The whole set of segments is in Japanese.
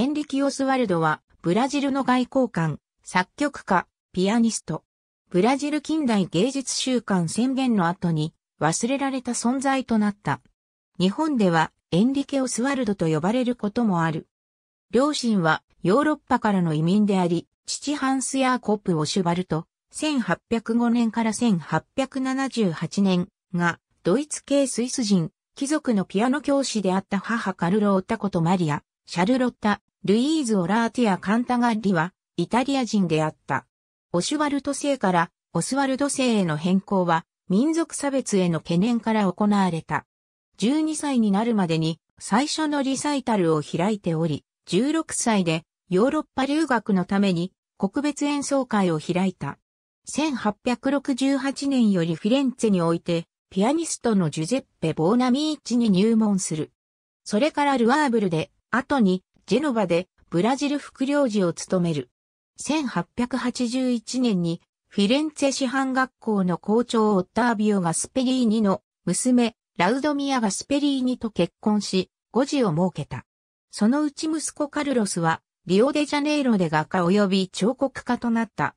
エンリキ・オスワルドは、ブラジルの外交官、作曲家、ピアニスト。ブラジル近代芸術週間宣言の後に、忘れられた存在となった。日本では、エンリケ・オスワルドと呼ばれることもある。両親は、ヨーロッパからの移民であり、父ハンス・ヤーコップ・オシュバルト、1805年から1878年が、ドイツ系スイス人、貴族のピアノ教師であった母カルロータコとマリア、シャルロッタ、ルイーズ・オラーティア・カンタガッリは、イタリア人であった。オシュワルト姓から、オスワルド姓への変更は、民族差別への懸念から行われた。12歳になるまでに、最初のリサイタルを開いており、16歳で、ヨーロッパ留学のために、国別演奏会を開いた。1868年よりフィレンツェにおいて、ピアニストのジュゼッペ・ボーナミーチに入門する。それからルアーブルで、後にジェノバでブラジル副領事を務める。1881年にフィレンツェ師範学校の校長オッタービオ・ガスペリーニの娘、ラウドミア・ガスペリーニと結婚し、5児を設けた。そのうち息子カルロスは、リオデジャネイロで画家及び彫刻家となった。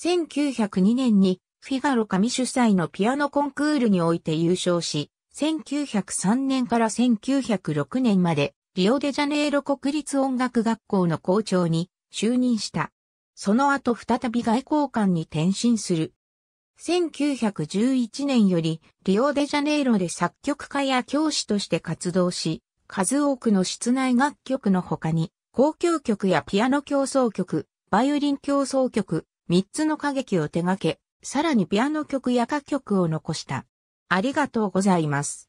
1902年にフィガロ紙主催のピアノコンクールにおいて優勝し、1903年から1906年までリオデジャネイロ国立音楽学校の校長に就任した。その後再び外交官に転身する。1911年よりリオデジャネイロで作曲家や教師として活動し、数多くの室内楽曲の他に、交響曲やピアノ競争曲、バイオリン競争曲、三つの歌劇を手掛け、さらにピアノ曲や歌曲を残した。ありがとうございます。